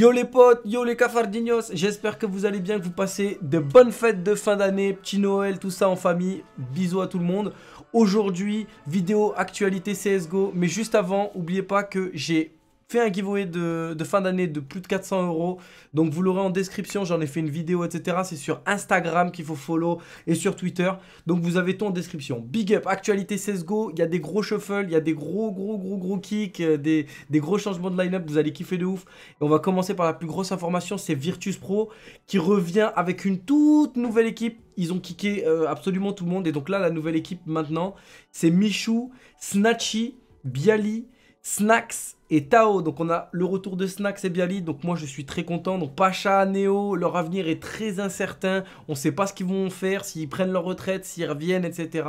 Yo les potes, yo les cafardinos, j'espère que vous allez bien, que vous passez de bonnes fêtes de fin d'année, petit Noël, tout ça en famille. Bisous à tout le monde. Aujourd'hui, vidéo actualité CSGO, mais juste avant, n'oubliez pas que j'ai fait un giveaway de, de fin d'année de plus de 400 euros. Donc vous l'aurez en description, j'en ai fait une vidéo, etc. C'est sur Instagram qu'il faut follow et sur Twitter. Donc vous avez tout en description. Big up, actualité CSGO, il y a des gros shuffles, il y a des gros, gros, gros, gros kicks, euh, des, gros changements de line-up, vous allez kiffer de ouf. Et on va commencer par la plus grosse information, c'est Virtus Pro qui revient avec une toute nouvelle équipe ils ont kické euh, absolument tout le monde. Et donc là, la nouvelle équipe maintenant, c'est Michou, Snatchy, Bialy, Snacks et Tao. Donc on a le retour de Snacks et Bialy. Donc moi je suis très content. Donc Pacha, Neo, leur avenir est très incertain. On ne sait pas ce qu'ils vont faire, s'ils prennent leur retraite, s'ils reviennent, etc.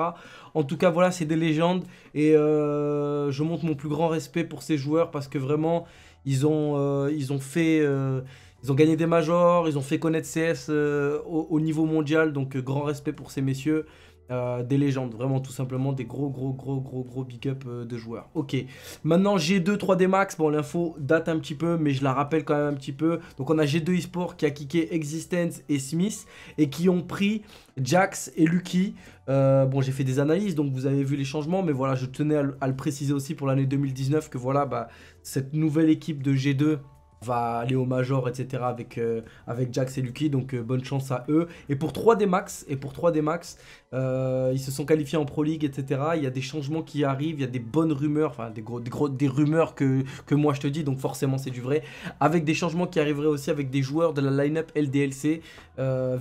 En tout cas voilà, c'est des légendes. Et euh, je montre mon plus grand respect pour ces joueurs parce que vraiment, ils ont, euh, ils ont fait... Euh, ils ont gagné des majors, ils ont fait connaître CS euh, au, niveau mondial, donc euh, grand respect pour ces messieurs. Euh, des légendes, vraiment tout simplement des gros gros gros gros gros big up de joueurs. Ok, maintenant G2 3D Max, bon l'info date un petit peu mais je la rappelle quand même un petit peu. Donc on a G2 eSport qui a kické Existence et Smith et qui ont pris Jax et Lucky. bon, j'ai fait des analyses, donc vous avez vu les changements, mais voilà, je tenais à, le préciser aussi pour l'année 2019 que voilà, bah, cette nouvelle équipe de G2 va aller au Major, etc. avec, euh, avec Jax et Lucky. Donc euh, bonne chance à eux. Et pour 3D Max, et pour 3D Max euh, ils se sont qualifiés en Pro League, etc. Il y a des changements qui arrivent, il y a des bonnes rumeurs, enfin des, gros, des, gros, des rumeurs que, que moi je te dis, donc forcément c'est du vrai. Avec des changements qui arriveraient aussi avec des joueurs de la lineup up LDLC.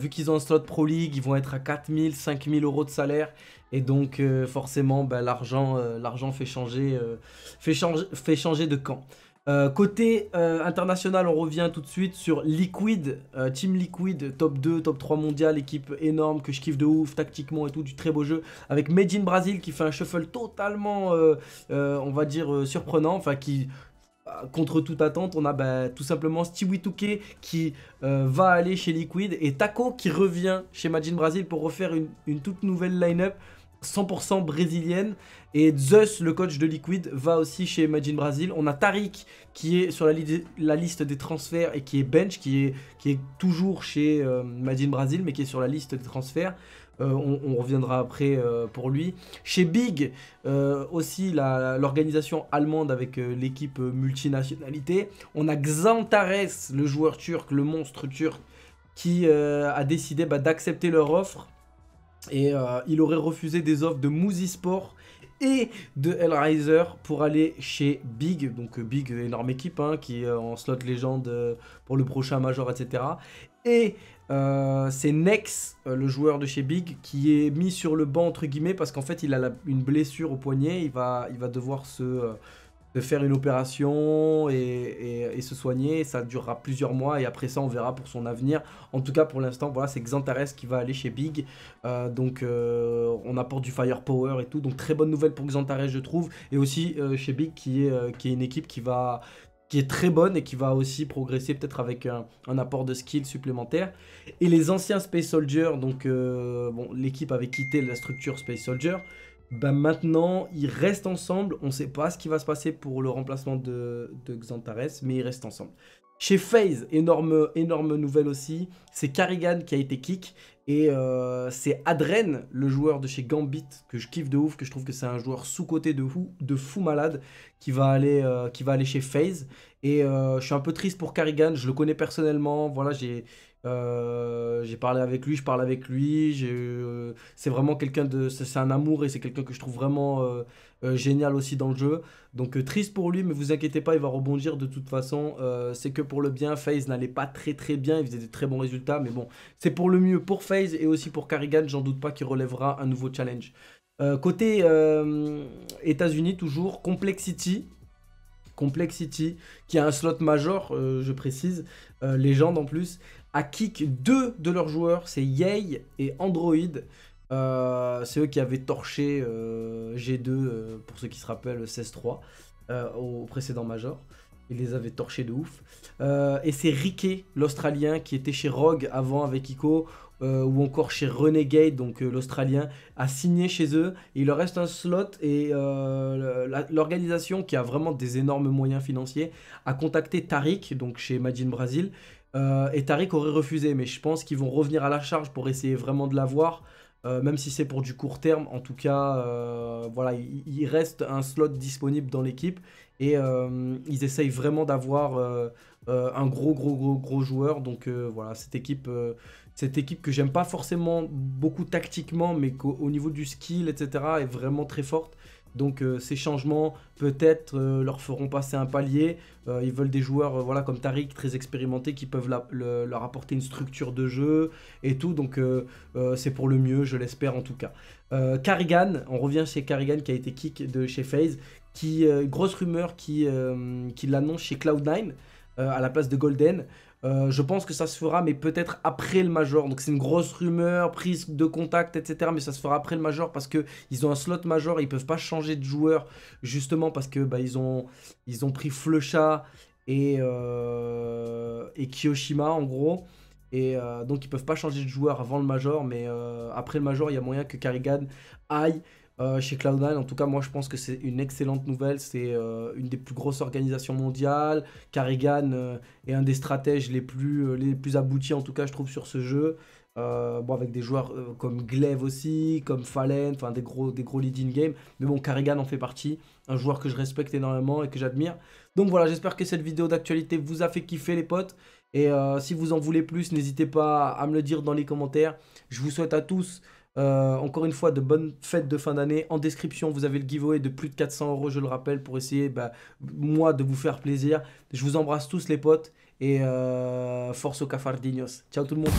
vu qu'ils ont un slot Pro League, ils vont être à 4000, 5000 euros de salaire. Et donc forcément, ben, l'argent fait, changer, fait, fait changer de camp. Euh, côté euh, international, on revient tout de suite sur Liquid, euh, Team Liquid, top 2, top 3 mondial, équipe énorme que je kiffe de ouf, tactiquement et tout, du très beau jeu, avec Made in Brazil qui fait un shuffle totalement, on va dire, surprenant, enfin qui, contre toute attente, on a bah, tout simplement Stewie qui va aller chez Liquid et Taco qui revient chez in Brazil pour refaire une, une toute nouvelle line-up. 100% brésilienne. Et Zeus, le coach de Liquid, va aussi chez Imagine Brasil. On a Tariq qui est sur la, liste des transferts et qui est bench, qui est, qui est toujours chez euh, Imagine Brasil, mais qui est sur la liste des transferts. Euh, on, reviendra après euh, pour lui. Chez Big, aussi l'organisation allemande avec l'équipe multinationalité. On a Xantares, le joueur turc, le monstre turc, qui a décidé bah, d'accepter leur offre et euh, il aurait refusé des offres de Mouzi et de Hellraiser pour aller chez Big, donc euh, Big, énorme équipe, hein, qui est euh, en slot légende pour le prochain Major, etc. Et c'est Nex, le joueur de chez Big, qui est mis sur le banc entre guillemets parce qu'en fait il a une blessure au poignet, il va, il va devoir se, de faire une opération et, se soigner. Ça durera plusieurs mois et après ça, on verra pour son avenir. En tout cas, pour l'instant, voilà, c'est Xantares qui va aller chez Big. Euh, donc, euh, on apporte du firepower et tout. Donc, très bonne nouvelle pour Xantares, je trouve. Et aussi euh, chez Big, qui est, qui est une équipe qui va qui est très bonne et qui va aussi progresser peut-être avec un, apport de skills supplémentaires. Et les anciens Space Soldiers, donc bon, l'équipe avait quitté la structure Space Soldier, ben maintenant, ils restent ensemble. On ne sait pas ce qui va se passer pour le remplacement de, de Xantares, mais ils restent ensemble. Chez FaZe, énorme, énorme nouvelle aussi, c'est Carrigan qui a été kick. Et euh, c'est Adren, le joueur de chez Gambit, que je kiffe de ouf, que je trouve que c'est un joueur sous-côté de fou, de fou malade, qui va aller, euh, qui va aller chez FaZe. Et euh, je suis un peu triste pour Carrigan, je le connais personnellement. Voilà, j'ai euh, j'ai parlé avec lui, je parle avec lui. Euh, c'est vraiment quelqu'un de. C'est un amour et c'est quelqu'un que je trouve vraiment euh, génial aussi dans le jeu. Donc triste pour lui, mais vous inquiétez pas, il va rebondir de toute façon. c'est que pour le bien. FaZe n'allait pas très très bien, il faisait de très bons résultats, mais bon, c'est pour le mieux pour FaZe et aussi pour Carrigan. J'en doute pas qu'il relèvera un nouveau challenge. côté États-Unis, toujours, Complexity, Complexity, qui a un slot major, je précise, légende en plus. À kick deux de leurs joueurs, c'est Yay et Android. Euh, c'est eux qui avaient torché euh, G2, euh, pour ceux qui se rappellent, 16-3 au précédent Major. Il les avait torchés de ouf. Euh, et c'est Riquet, l'Australien, qui était chez Rogue avant avec Ico, euh, ou encore chez Renegade, donc euh, l'Australien, a signé chez eux. il leur reste un slot et l'organisation, qui a vraiment des énormes moyens financiers, a contacté Tariq, donc chez Imagine Brasil. et Tariq aurait refusé, mais je pense qu'ils vont revenir à la charge pour essayer vraiment de l'avoir. Euh, même si c'est pour du court terme, en tout cas, euh, voilà, il, reste un slot disponible dans l'équipe et euh, ils essayent vraiment d'avoir un gros, gros, gros, gros joueur. Donc voilà, cette équipe, cette équipe que j'aime pas forcément beaucoup tactiquement, mais qu'au niveau du skill, etc., est vraiment très forte. Donc euh, ces changements peut-être euh, leur feront passer un palier. Euh, ils veulent des joueurs voilà, comme Tariq très expérimentés qui peuvent leur apporter une structure de jeu et tout. Donc c'est pour le mieux, je l'espère en tout cas. Carrigan, on revient chez Carrigan qui a été kick de chez FaZe, qui grosse rumeur qui, qui l'annonce chez Cloud9. Euh, à la place de Golden. Euh, je pense que ça se fera, mais peut-être après le Major. Donc c'est une grosse rumeur, prise de contact, etc. Mais ça se fera après le Major parce que ils ont un slot Major, ils peuvent pas changer de joueur justement parce que bah, ils ont ils ont pris Flecha et euh, et Kiyoshima en gros. Et donc ils peuvent pas changer de joueur avant le Major, mais après le Major, il y a moyen que Karigan aille euh, chez Cloud9, en tout cas, moi je pense que c'est une excellente nouvelle. C'est euh, une des plus grosses organisations mondiales. Carrigan euh, est un des stratèges les plus, les plus aboutis, en tout cas, je trouve, sur ce jeu. bon, avec des joueurs comme Glaive aussi, comme Fallen, enfin des gros, des gros leading game. Mais bon, Carrigan en fait partie, un joueur que je respecte énormément et que j'admire. Donc voilà, j'espère que cette vidéo d'actualité vous a fait kiffer, les potes. Et si vous en voulez plus, n'hésitez pas à me le dire dans les commentaires. Je vous souhaite à tous euh, encore une fois, de bonnes fêtes de fin d'année. En description, vous avez le giveaway de plus de 400 euros, je le rappelle, pour essayer, bah, moi, de vous faire plaisir. Je vous embrasse tous, les potes, et euh, force au cafardinos. Ciao tout le monde.